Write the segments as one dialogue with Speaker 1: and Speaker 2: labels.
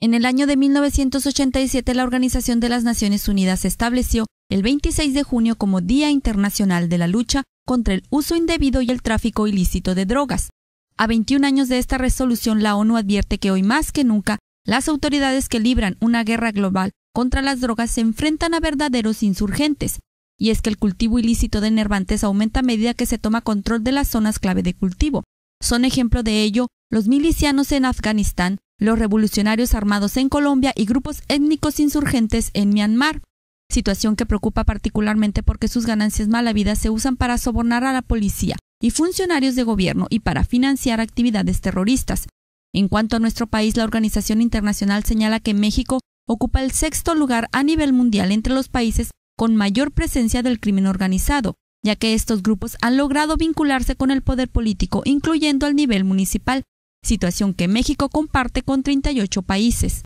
Speaker 1: En el año de 1987 la Organización de las Naciones Unidas estableció el 26 de junio como Día Internacional de la Lucha contra el Uso Indebido y el Tráfico Ilícito de Drogas. A 21 años de esta resolución, la ONU advierte que hoy más que nunca, las autoridades que libran una guerra global contra las drogas se enfrentan a verdaderos insurgentes. Y es que el cultivo ilícito de Nervantes aumenta a medida que se toma control de las zonas clave de cultivo. Son ejemplo de ello los milicianos en Afganistán, los revolucionarios armados en Colombia y grupos étnicos insurgentes en Myanmar, situación que preocupa particularmente porque sus ganancias malavidas se usan para sobornar a la policía y funcionarios de gobierno y para financiar actividades terroristas. En cuanto a nuestro país, la organización internacional señala que México ocupa el sexto lugar a nivel mundial entre los países con mayor presencia del crimen organizado, ya que estos grupos han logrado vincularse con el poder político, incluyendo al nivel municipal, situación que México comparte con 38 países.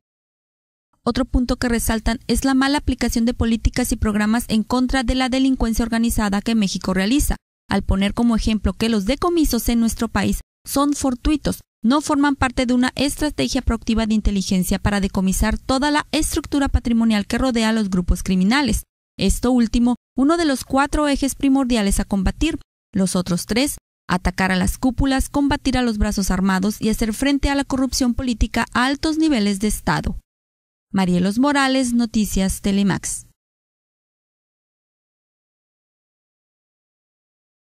Speaker 1: Otro punto que resaltan es la mala aplicación de políticas y programas en contra de la delincuencia organizada que México realiza, al poner como ejemplo que los decomisos en nuestro país son fortuitos, no forman parte de una estrategia proactiva de inteligencia para decomisar toda la estructura patrimonial que rodea a los grupos criminales. Esto último, uno de los cuatro ejes primordiales a combatir. Los otros tres atacar a las cúpulas, combatir a los brazos armados y hacer frente a la corrupción política a altos niveles de Estado. Marielos Morales, Noticias Telemax.